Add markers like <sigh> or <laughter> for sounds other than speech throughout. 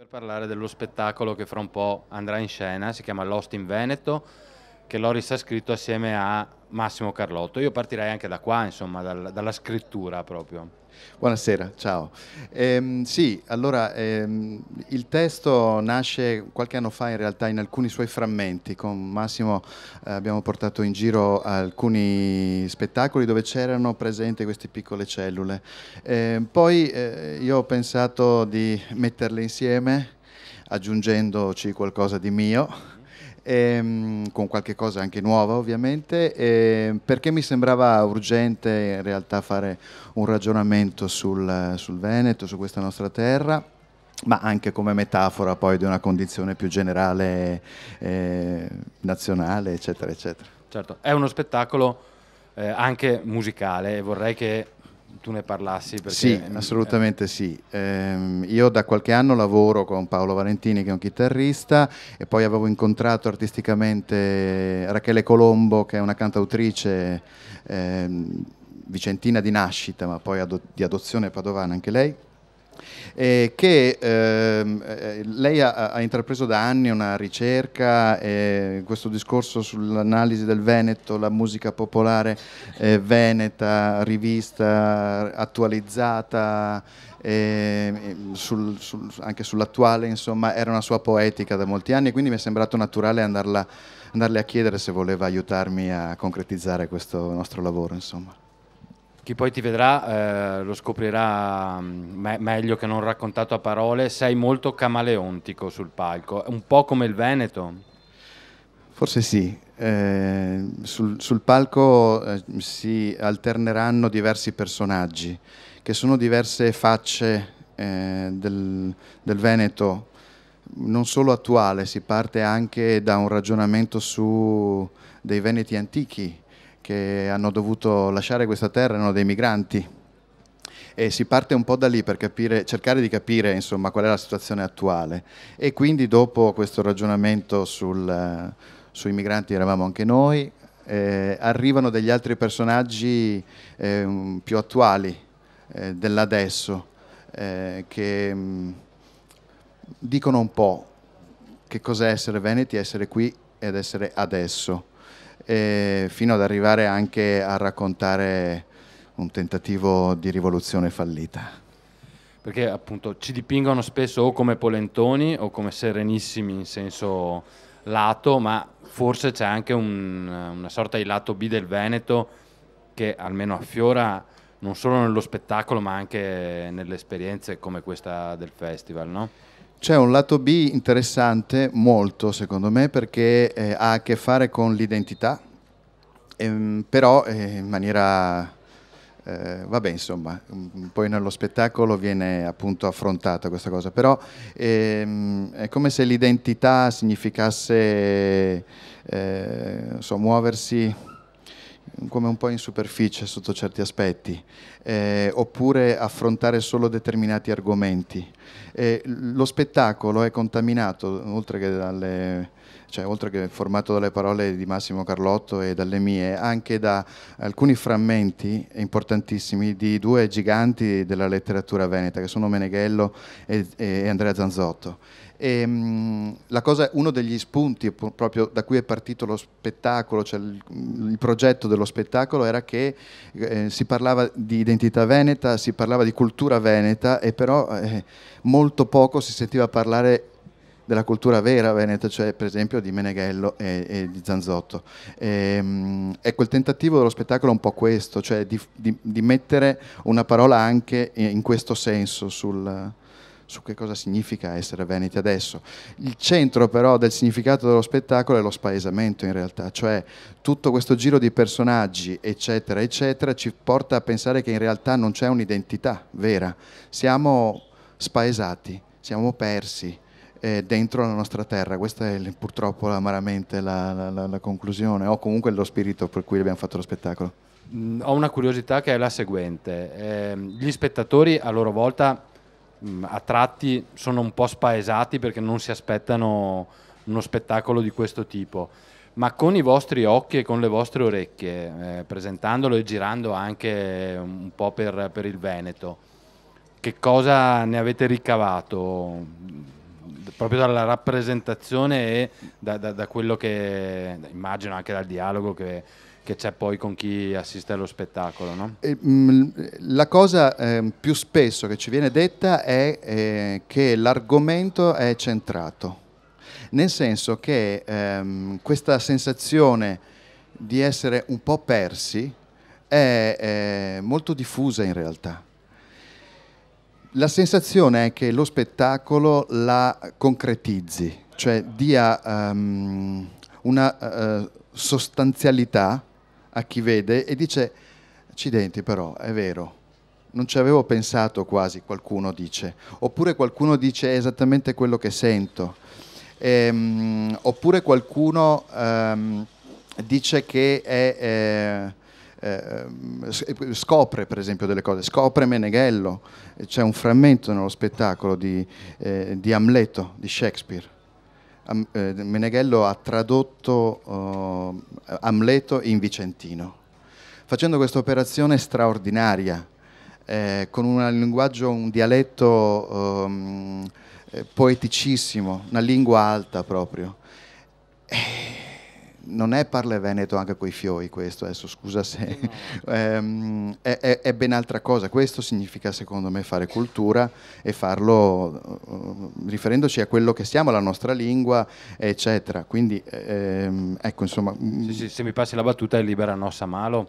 Per parlare dello spettacolo che fra un po' andrà in scena, si chiama Lost in Veneto, che Loris ha scritto assieme a Massimo Carlotto. Io partirei anche da qua, insomma, dal, dalla scrittura proprio. Buonasera, ciao. Ehm, sì, allora ehm, il testo nasce qualche anno fa in realtà in alcuni suoi frammenti. Con Massimo eh, abbiamo portato in giro alcuni spettacoli dove c'erano presenti queste piccole cellule. Ehm, poi eh, io ho pensato di metterle insieme aggiungendoci qualcosa di mio ehm, con qualche cosa anche nuova ovviamente, ehm, perché mi sembrava urgente in realtà fare un ragionamento sul, sul Veneto, su questa nostra terra ma anche come metafora poi di una condizione più generale eh, nazionale, eccetera, eccetera. Certo, è uno spettacolo eh, anche musicale e vorrei che tu ne parlassi. Perché, sì, assolutamente eh. sì. Ehm, io da qualche anno lavoro con Paolo Valentini che è un chitarrista e poi avevo incontrato artisticamente Rachele Colombo che è una cantautrice ehm, vicentina di nascita ma poi ado- di adozione padovana anche lei eh, che ehm, eh, lei ha, ha, intrapreso da anni una ricerca, eh, questo discorso sull'analisi del Veneto, la musica popolare eh, veneta, rivista, attualizzata, ehm, sul, sul, anche sull'attuale, insomma, era una sua poetica da molti anni, quindi mi è sembrato naturale andarla, andarle a chiedere se voleva aiutarmi a concretizzare questo nostro lavoro, insomma. Chi poi ti vedrà eh, lo scoprirà mm, me meglio che non raccontato a parole, sei molto camaleontico sul palco, un po' come il Veneto. Forse sì, eh, sul, sul, palco eh, si alterneranno diversi personaggi che sono diverse facce eh, del, del Veneto, non solo attuale, si parte anche da un ragionamento su dei Veneti antichi che hanno dovuto lasciare questa terra erano dei migranti e si parte un po' da lì per capire, cercare di capire insomma, qual è la situazione attuale e quindi dopo questo ragionamento sul, sui migranti eravamo anche noi, eh, arrivano degli altri personaggi eh, più attuali eh, dell'adesso eh, che mm, dicono un po' che cos'è essere veneti, essere qui ed essere adesso fino ad arrivare anche a raccontare un tentativo di rivoluzione fallita. Perché appunto ci dipingono spesso o come polentoni o come serenissimi in senso lato, ma forse c'è anche un, una sorta di lato B del Veneto che almeno affiora non solo nello spettacolo ma anche nelle esperienze come questa del festival, no? C'è un lato B interessante molto, secondo me, perché eh, ha a che fare con l'identità, ehm, però eh, in maniera... Eh, vabbè, insomma, poi nello spettacolo viene appunto affrontata questa cosa, però ehm, è come se l'identità significasse eh, so, muoversi come un po' in superficie sotto certi aspetti, eh, oppure affrontare solo determinati argomenti. Eh, lo spettacolo è contaminato, oltre che, dalle, cioè, oltre che formato dalle parole di Massimo Carlotto e dalle mie, anche da alcuni frammenti importantissimi di due giganti della letteratura veneta, che sono Meneghello e, e Andrea Zanzotto e, ehm, cosa, uno degli spunti proprio da cui è partito lo spettacolo, cioè il, il progetto dello spettacolo era che eh, si parlava di identità veneta, si parlava di cultura veneta e però eh, molto poco si sentiva parlare della cultura vera veneta, cioè per esempio di Meneghello e, e di Zanzotto. E, ecco, il tentativo dello spettacolo è un po' questo, cioè di, di, di mettere una parola anche in questo senso sul, su che cosa significa essere veneti adesso. Il centro però del significato dello spettacolo è lo spaesamento in realtà, cioè tutto questo giro di personaggi, eccetera, eccetera, ci porta a pensare che in realtà non c'è un'identità vera, siamo spaesati, siamo persi eh, dentro la nostra terra. Questa è purtroppo amaramente la, la, la, la, conclusione, o comunque lo spirito per cui abbiamo fatto lo spettacolo. Mm, ho una curiosità che è la seguente. Eh, gli spettatori a loro volta Mm, a tratti sono un po' spaesati perché non si aspettano uno spettacolo di questo tipo. Ma con i vostri occhi e con le vostre orecchie, eh, presentandolo e girando anche un po' per, per il Veneto, che cosa ne avete ricavato? proprio dalla rappresentazione e da, da, da quello che immagino anche dal dialogo che, che c'è poi con chi assiste allo spettacolo. No? Mm, la cosa eh, più spesso che ci viene detta è eh, che l'argomento è centrato, nel senso che ehm, questa sensazione di essere un po' persi è eh, molto diffusa in realtà. La sensazione è che lo spettacolo la concretizzi, cioè dia um, una uh, sostanzialità a chi vede e dice, accidenti però, è vero, non ci avevo pensato quasi, qualcuno dice, oppure qualcuno dice è esattamente quello che sento, ehm, oppure qualcuno ehm, dice che è... Eh, eh, eh, scopre per esempio delle cose, scopre Meneghello, c'è un frammento nello spettacolo di, eh, di Amleto di Shakespeare eh, Meneghello ha tradotto uh, Amleto in vicentino, facendo questa operazione straordinaria, eh, con un linguaggio, un dialetto um, poeticissimo, una lingua alta proprio. Eh, non è Parle Veneto anche coi fiori questo, adesso scusa se no. <laughs> ehm, è, è, è, ben altra cosa, questo significa secondo me fare cultura e farlo uh, riferendoci a quello che siamo, alla nostra lingua, eccetera. Quindi ehm, ecco insomma... Sì, mm, sì, se mi passi la battuta è libera Nossa Malo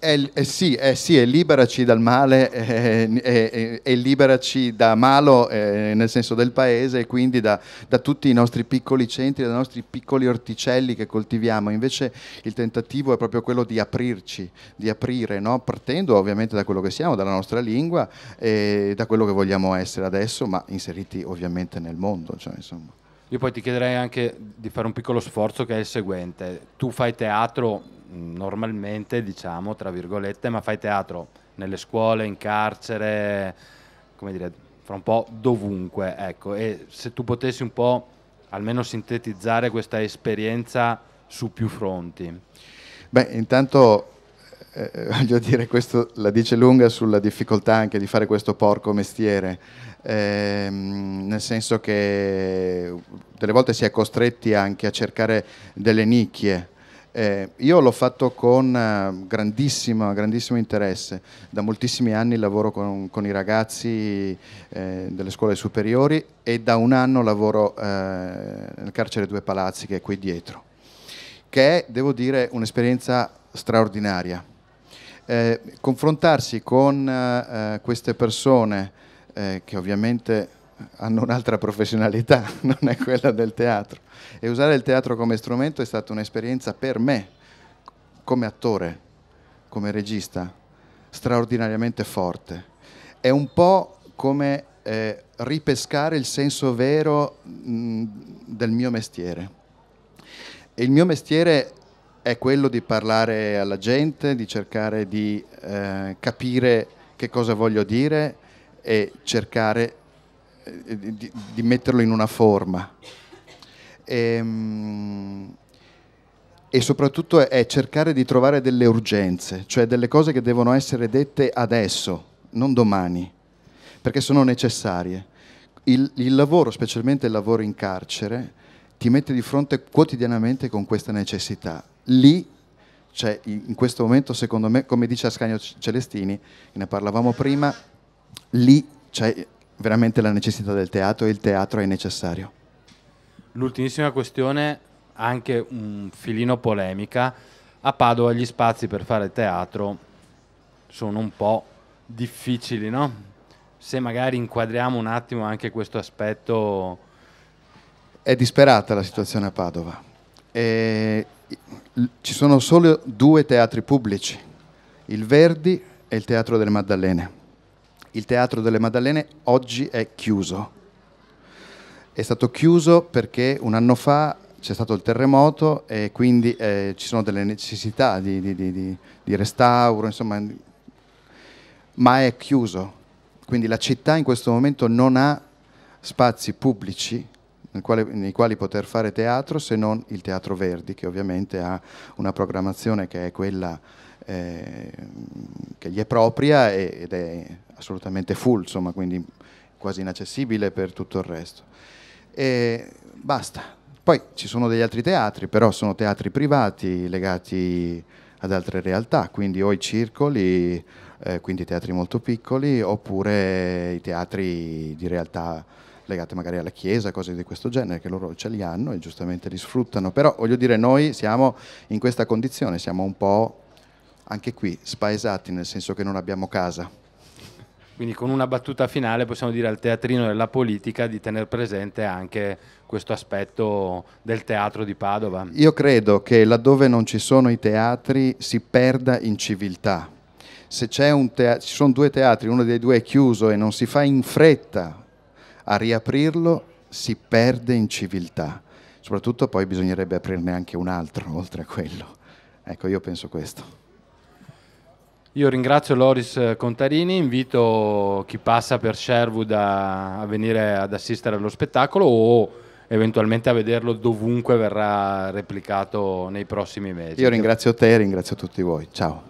eh, eh, sì, eh, sì, è liberaci dal male, e eh, eh, eh, liberaci da malo nel senso del paese e quindi da, da, tutti i nostri piccoli centri, dai nostri piccoli orticelli che coltiviamo. Invece il tentativo è proprio quello di aprirci, di aprire, no? partendo ovviamente da quello che siamo, dalla nostra lingua e da quello che vogliamo essere adesso, ma inseriti ovviamente nel mondo. Cioè, Io poi ti chiederei anche di fare un piccolo sforzo che è il seguente. Tu fai teatro normalmente, diciamo, tra virgolette, ma fai teatro nelle scuole, in carcere, come dire, fra un po' dovunque, ecco. E se tu potessi un po' almeno sintetizzare questa esperienza su più fronti. Beh, intanto eh, eh <laughs> voglio dire, questo la dice lunga sulla difficoltà anche di fare questo porco mestiere, eh, nel senso che delle volte si è costretti anche a cercare delle nicchie eh, io l'ho fatto con eh, grandissimo, grandissimo, interesse, da moltissimi anni lavoro con, con i ragazzi eh, delle scuole superiori e da un anno lavoro eh, nel carcere Due Palazzi che è qui dietro, che è, devo dire, un'esperienza straordinaria. Eh, confrontarsi con queste persone che ovviamente hanno un'altra professionalità, <laughs> non è quella del teatro. E usare il teatro come strumento è stata un'esperienza per me, come attore, come regista, straordinariamente forte. È un po' come eh, ripescare il senso vero mh, del mio mestiere. E il mio mestiere è quello di parlare alla gente, di cercare di eh, capire che cosa voglio dire e cercare eh, di, di, metterlo in una forma. E, ehm, e soprattutto è, cercare di trovare delle urgenze, cioè delle cose che devono essere dette adesso, non domani, perché sono necessarie. Il, il lavoro, specialmente il lavoro in carcere, ti mette di fronte quotidianamente con questa necessità. Lì cioè, in questo momento, secondo me, come dice Ascanio Celestini, ne parlavamo prima, lì c'è veramente la necessità del teatro e il teatro è necessario. L'ultimissima questione, anche un filino polemica, a Padova gli spazi per fare teatro sono un po' difficili, no? Se magari inquadriamo un attimo anche questo aspetto... È disperata la situazione a Padova. E ci sono solo due teatri pubblici, il Verdi e il Teatro delle Maddalene il Teatro delle Maddalene oggi è chiuso. È stato chiuso perché un anno fa c'è stato il terremoto e quindi eh, ci sono delle necessità di, di, di, di restauro, insomma, ma è chiuso. Quindi la città in questo momento non ha spazi pubblici quale, nei quali poter fare teatro se non il Teatro Verdi, che ovviamente ha una programmazione che è quella Ehm, che gli è propria ed è assolutamente full, insomma, quindi quasi inaccessibile per tutto il resto. E basta. Poi ci sono degli altri teatri, però sono teatri privati legati ad altre realtà, quindi o i circoli, eh, quindi teatri molto piccoli, oppure i teatri di realtà legate magari alla chiesa, cose di questo genere, che loro ce li hanno e giustamente li sfruttano. Però voglio dire, noi siamo in questa condizione, siamo un po' anche qui spaesati nel senso che non abbiamo casa. Quindi con una battuta finale possiamo dire al teatrino della politica di tenere presente anche questo aspetto del teatro di Padova. Io credo che laddove non ci sono i teatri si perda in civiltà. Se teatro, ci sono due teatri, uno dei due è chiuso e non si fa in fretta a riaprirlo, si perde in civiltà. Soprattutto poi bisognerebbe aprirne anche un altro <laughs> oltre a quello. Ecco, io penso questo. Io ringrazio Loris eh, Contarini, invito chi passa per Sherwood a, a venire ad assistere allo spettacolo o eventualmente a vederlo dovunque verrà replicato nei prossimi mesi. Io ringrazio te e ringrazio tutti voi. Ciao.